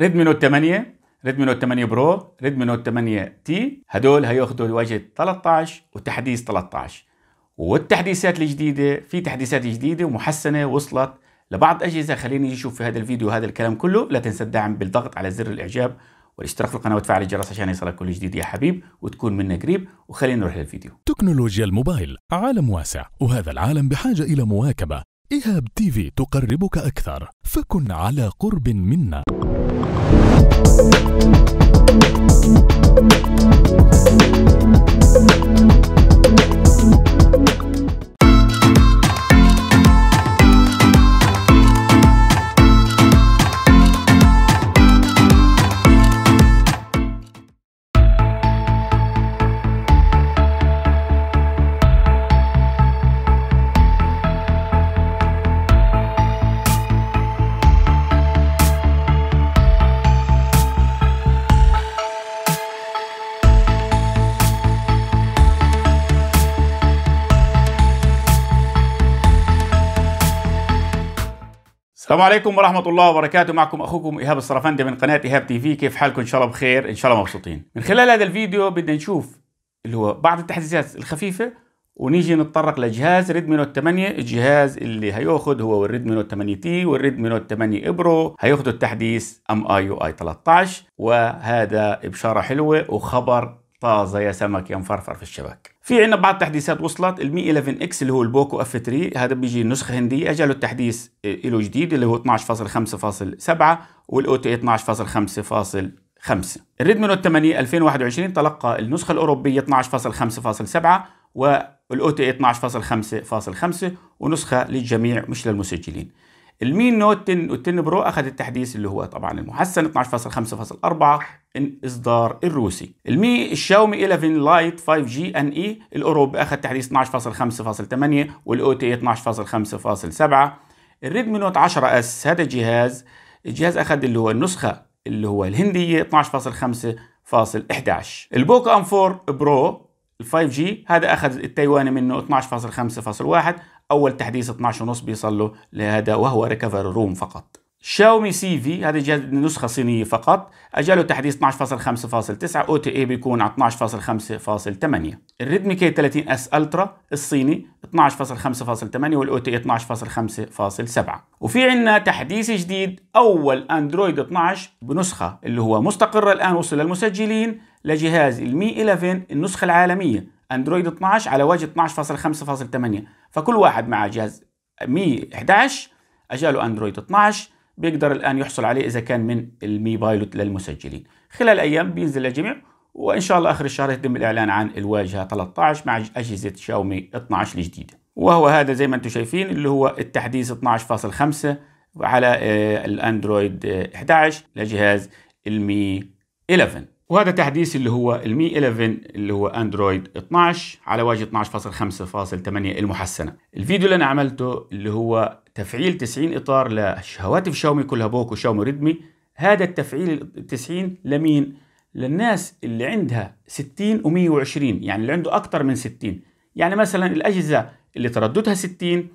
ريدمي نوت 8 ريدمي نوت 8 برو ريدمي نوت 8 تي هدول هياخذوا الواجهه 13 وتحديث 13 والتحديثات الجديده في تحديثات جديده ومحسنه وصلت لبعض اجهزه خليني نشوف في هذا الفيديو هذا الكلام كله لا تنسى الدعم بالضغط على زر الاعجاب والاشتراك في القناه وتفعل الجرس عشان يصلك كل جديد يا حبيب وتكون منا قريب وخلينا نروح للفيديو تكنولوجيا الموبايل عالم واسع وهذا العالم بحاجه الى مواكبه ايهاب تي في تقربك اكثر فكن على قرب منا Música السلام عليكم ورحمة الله وبركاته معكم أخوكم إيهاب الصرفندي من قناة إيهاب تي في كيف حالكم إن شاء الله بخير إن شاء الله مبسوطين من خلال هذا الفيديو بدنا نشوف اللي هو بعض التحديثات الخفيفة ونيجي نتطرق لجهاز ريدمي نوت 8 الجهاز اللي هياخذ هو الريدمي نوت 8 تي والريدمي نوت 8 ابرو هياخذوا التحديث ام اي يو اي 13 وهذا بشاره حلوه وخبر طازه يا سمك يا مفرفر في الشبك في عندنا بعض التحديثات وصلت المي 11 اكس اللي هو البوكو اف 3 هذا بيجي نسخه هنديه اجى له التحديث آه، له جديد اللي هو 12.5.7 والاو تي 12.5.5 الريدمي نوت 8 2021 تلقى النسخه الاوروبيه 12.5.7 والاو تي 12.5.5 ونسخه للجميع مش للمسجلين المين نوت 10 و 10 برو اخذ التحديث اللي هو طبعا المحسن 12.5.4 اصدار الروسي المي الشاومي 11 لايت 5 جي ان اي الاوروبي اخذ تحديث 12.5.8 والاو تي 12.5.7 الريدمي نوت 10 اس هذا الجهاز الجهاز اخذ اللي هو النسخه اللي هو الهنديه 12.5.11 البوكا ام 4 برو ال 5 جي هذا اخذ التايواني منه 12.5.1 اول تحديث 12 ونص بيصل له لهذا وهو ريكفر روم فقط شاومي سي في هذا جهاز نسخه صينيه فقط اجاله تحديث 12.5.9 او تي اي بيكون على 12.5.8 الريدمي كي 30 اس الترا الصيني 12.5.8 والاو تي اي 12.5.7 وفي عندنا تحديث جديد اول اندرويد 12 بنسخه اللي هو مستقره الان وصل للمسجلين لجهاز المي 11 النسخه العالميه اندرويد 12 على واجهه 12.5.8 فكل واحد معه جهاز مي 11 اجاله اندرويد 12 بيقدر الان يحصل عليه اذا كان من المي بايلوت للمسجلين خلال ايام بينزل للجميع وان شاء الله اخر الشهر يتم الاعلان عن الواجهه 13 مع اجهزه شاومي 12 الجديده وهو هذا زي ما انتم شايفين اللي هو التحديث 12.5 على آه، الاندرويد 11 آه، لجهاز المي 11 وهذا تحديث اللي هو المي 11 اللي هو اندرويد 12 على واجهه 12.5.8 المحسنه الفيديو اللي انا عملته اللي هو تفعيل 90 اطار لهواتف شاومي كلها بوكو شاومي ريدمي هذا التفعيل 90 لمين للناس اللي عندها 60 و120 يعني اللي عنده اكثر من 60 يعني مثلا الاجهزه اللي ترددها 60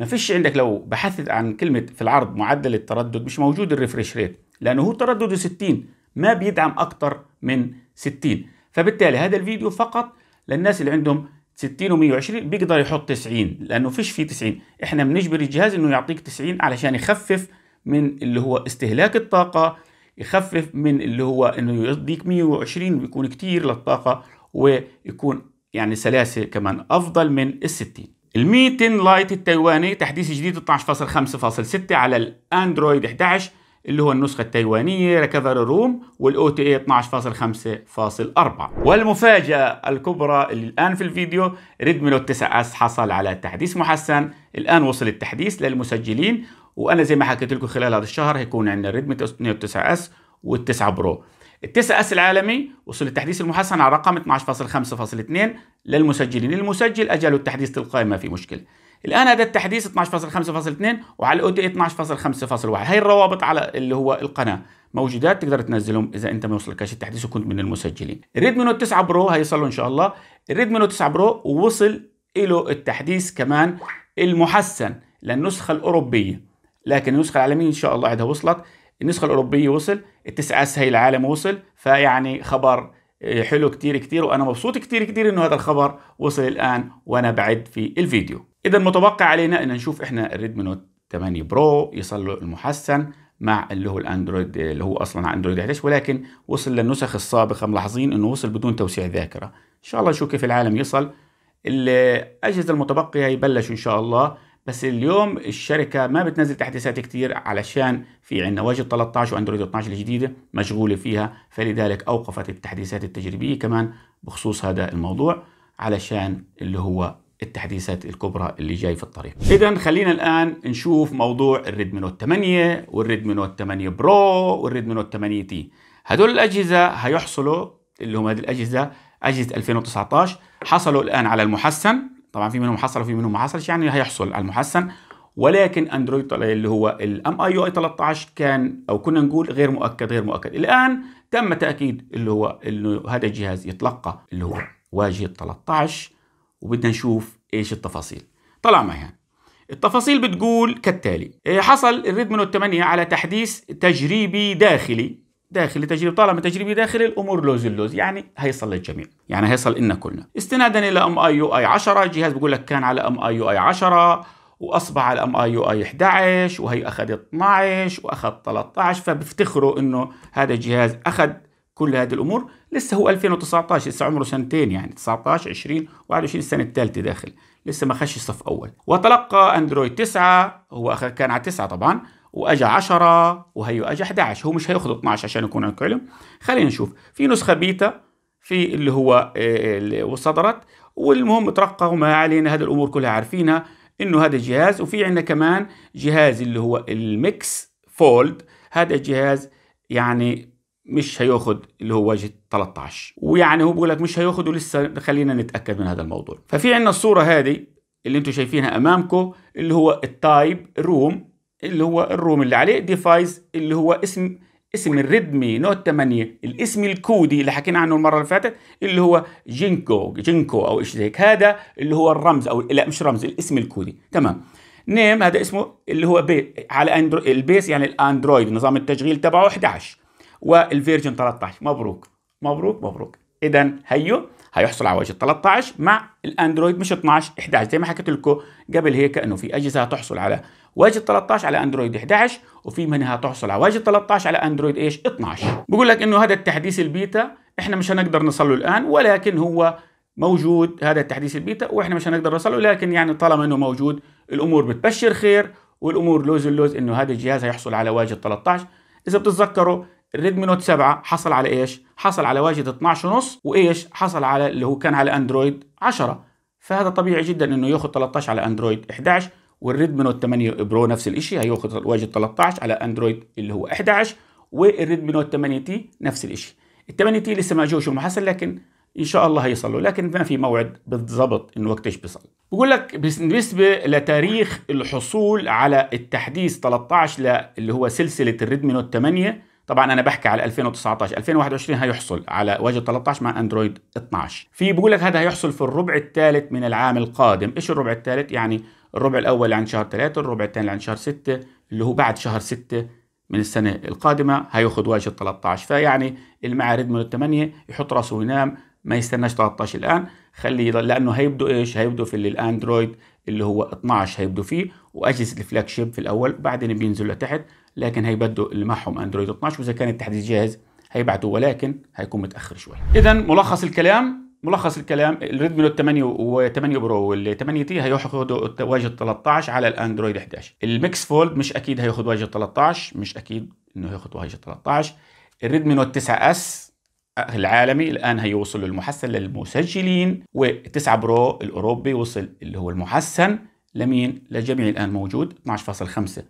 ما فيش عندك لو بحثت عن كلمه في العرض معدل التردد مش موجود الريفرش ريت لانه هو تردده 60 ما بيدعم اكتر من 60 فبالتالي هذا الفيديو فقط للناس اللي عندهم 60 و120 بيقدر يحط 90 لانه فيش فيه 90 احنا بنجبر الجهاز انه يعطيك 90 علشان يخفف من اللي هو استهلاك الطاقه يخفف من اللي هو انه يديك 120 بيكون كتير للطاقه ويكون يعني سلاسه كمان افضل من ال 60 ال 100 لايت التايواني تحديث جديد 12.5.6 على الاندرويد 11 اللي هو النسخة التايوانية ريكفر روم والاو تي اي 12.5.4 والمفاجأة الكبرى اللي الآن في الفيديو ريدمي نوت 9 اس حصل على تحديث محسن الآن وصل التحديث للمسجلين وأنا زي ما حكيت لكم خلال هذا الشهر هيكون عندنا ريدمي نوت 9 اس وال9 برو ال9 اس العالمي وصل التحديث المحسن على رقم 12.5.2 للمسجلين المسجل أجله التحديث تلقائي ما في مشكلة الان هذا التحديث 12.5.2 وعلى الاو تي 12.5.1 هي الروابط على اللي هو القناه موجودات تقدر تنزلهم اذا انت ما وصلكش التحديث وكنت من المسجلين الريدمي نوت 9 برو له ان شاء الله الريدمي نوت 9 برو وصل له التحديث كمان المحسن للنسخه الاوروبيه لكن النسخه العالميه ان شاء الله عندها وصلت النسخه الاوروبيه وصل التسعة اس هي العالم وصل فيعني خبر آه، حلو كتير كتير وانا مبسوط كتير كتير انه هذا الخبر وصل الان وانا بعد في الفيديو اذا متوقع علينا ان نشوف احنا الريد نوت 8 برو يصل له المحسن مع اللي هو الاندرويد اللي هو اصلا اندرويد 11 ولكن وصل للنسخ السابقه ملاحظين انه وصل بدون توسيع ذاكره ان شاء الله نشوف كيف العالم يصل الاجهزه المتبقيه يبلش ان شاء الله بس اليوم الشركه ما بتنزل تحديثات كثير علشان في عندنا واجد 13 واندرويد 12 الجديده مشغوله فيها فلذلك اوقفت التحديثات التجريبيه كمان بخصوص هذا الموضوع علشان اللي هو التحديثات الكبرى اللي جاي في الطريق اذا خلينا الان نشوف موضوع الريدمي نوت 8 والريدمي نوت 8 برو والريدمي نوت 8 تي هدول الاجهزه هيحصلوا اللي هم هذه الاجهزه اجهزه 2019 حصلوا الان على المحسن طبعا في منهم حصل وفي منهم ما حصلش يعني هيحصل على المحسن ولكن اندرويد اللي هو الام اي يو اي 13 كان او كنا نقول غير مؤكد غير مؤكد الان تم تاكيد اللي هو انه هذا الجهاز يتلقى اللي هو واجهه 13 وبدنا نشوف ايش التفاصيل طلع معي التفاصيل بتقول كالتالي إيه، حصل الريد 8 الثمانية على تحديث تجريبي داخلي داخلي تجريب طالما تجريبي داخلي الامور لوز اللوز يعني هيصل للجميع يعني هيصل لنا كلنا استنادا الى ام اي يو اي 10 الجهاز بيقول لك كان على ام اي يو اي 10 واصبح على ام اي يو اي 11 وهي اخذ 12 واخذ 13 فبيفتخروا انه هذا الجهاز اخذ كل هذه الامور لسه هو 2019 لسه عمره سنتين يعني 19 20 21 السنه الثالثه داخل لسه ما خش صف اول وتلقى اندرويد 9 هو كان على 9 طبعا واجا 10 وهيو اجا 11 هو مش هياخذ 12 عشان يكون عندك علم خلينا نشوف في نسخه بيتا في اللي هو آه، اللي وصدرت والمهم ترقى وما علينا هذه الامور كلها عارفينها انه هذا الجهاز وفي عندنا كمان جهاز اللي هو الميكس فولد هذا الجهاز يعني مش هياخد اللي هو واجهه 13 ويعني هو بيقول لك مش هياخد ولسه خلينا نتاكد من هذا الموضوع ففي عندنا الصوره هذه اللي انتم شايفينها امامكم اللي هو التايب روم اللي هو الروم اللي عليه ديفايس اللي هو اسم اسم الريدمي نوت 8 الاسم الكودي اللي حكينا عنه المره اللي فاتت اللي هو جينكو جينكو او ايش هيك هذا اللي هو الرمز او لا مش رمز الاسم الكودي تمام نيم هذا اسمه اللي هو بي على اندرو البيس يعني الاندرويد نظام التشغيل تبعه 11 والفيرجن 13 مبروك مبروك مبروك اذا هيو هيحصل على واجهه 13 مع الاندرويد مش 12 11 زي ما حكيت لكم قبل هيك انه في اجهزه هتحصل على واجهه 13 على اندرويد 11 وفي منها تحصل على واجهه 13 على اندرويد ايش 12 بقول لك انه هذا التحديث البيتا احنا مش هنقدر نصل له الان ولكن هو موجود هذا التحديث البيتا واحنا مش هنقدر نصل له لكن يعني طالما انه موجود الامور بتبشر خير والامور لوز اللوز انه هذا الجهاز هيحصل على واجهه 13 اذا بتتذكروا الريدمي نوت 7 حصل على ايش؟ حصل على واجهه 12 ونص وايش؟ حصل على اللي هو كان على اندرويد 10 فهذا طبيعي جدا انه ياخذ 13 على اندرويد 11 والريدمي نوت 8 برو نفس الشيء هياخذ واجهه 13 على اندرويد اللي هو 11 والريدمي نوت 8 تي نفس الشيء ال 8 تي لسه ما جوش المحصل لكن ان شاء الله هيصل له لكن ما في موعد بالضبط انه وقت ايش بيصل بقول لك بالنسبه لتاريخ الحصول على التحديث 13 اللي هو سلسله الريدمي نوت 8 طبعا انا بحكي على 2019 2021 هيحصل على واجهه 13 مع اندرويد 12 في بيقول لك هذا هيحصل في الربع الثالث من العام القادم ايش الربع الثالث يعني الربع الاول عن شهر 3 الربع الثاني عن شهر 6 اللي هو بعد شهر 6 من السنة القادمة هياخذ واجهة 13 فيعني المعارض من 8 يحط راسه وينام ما يستناش 13 الآن خليه يضل لأنه هيبدو إيش هيبدو في الأندرويد اللي هو 12 هيبدو فيه وأجهزة الفلاج شيب في الأول وبعدين بينزلوا لتحت لكن بده اللي معهم اندرويد 12 واذا كان التحديث جاهز هيبعتوه ولكن هيكون متاخر شوي اذا ملخص الكلام ملخص الكلام الريدمي نوت 8 و8 برو وال 8 تي هياخذوا واجهه 13 على الاندرويد 11 الميكس فولد مش اكيد هياخذ واجهه 13 مش اكيد انه هياخذ واجهه 13 الريدمي نوت 9 اس العالمي الان هيوصل المحسن للمسجلين و9 برو الاوروبي وصل اللي هو المحسن لمين؟ للجميع الآن موجود 12.5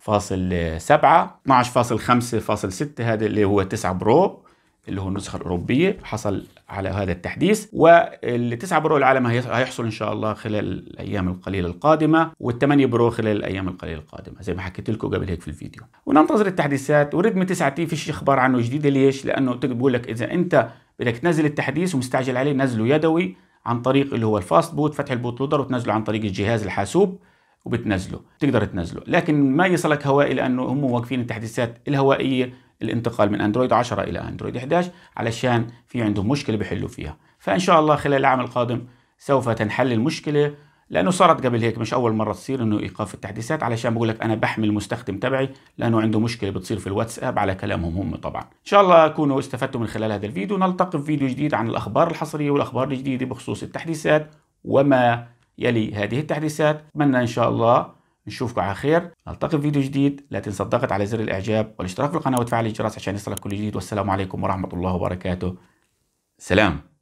فاصل 7 12.5 فاصل 6 هذا اللي هو 9 برو اللي هو النسخة الأوروبية حصل على هذا التحديث والتسعة برو العالم هيحصل إن شاء الله خلال الأيام القليلة القادمة والثمانية برو خلال الأيام القليلة القادمة زي ما حكيت لكم قبل هيك في الفيديو وننتظر التحديثات وريدمي 9 تي فيش إخبار عنه جديدة ليش؟ لأنه بقول لك إذا أنت بدك تنزل التحديث ومستعجل عليه نزله يدوي عن طريق اللي هو الفاست بوت فتح البوت لودر وتنزله عن طريق الجهاز الحاسوب وبتنزله تقدر تنزله لكن ما يصلك هوائي لانه هم واقفين التحديثات الهوائيه الانتقال من اندرويد 10 الى اندرويد 11 علشان في عندهم مشكله بيحلوا فيها فان شاء الله خلال العام القادم سوف تنحل المشكله لانه صارت قبل هيك مش اول مره تصير انه ايقاف التحديثات علشان بقول لك انا بحمي المستخدم تبعي لانه عنده مشكله بتصير في الواتساب على كلامهم هم طبعا ان شاء الله كونوا استفدتوا من خلال هذا الفيديو نلتقي في فيديو جديد عن الاخبار الحصريه والاخبار الجديده بخصوص التحديثات وما يلي هذه التحديثات أتمنى إن شاء الله نشوفكم على خير نلتقي في فيديو جديد لا تنسى الضغط على زر الإعجاب والاشتراك في القناة وتفعيل الجرس عشان يصلك كل جديد والسلام عليكم ورحمة الله وبركاته سلام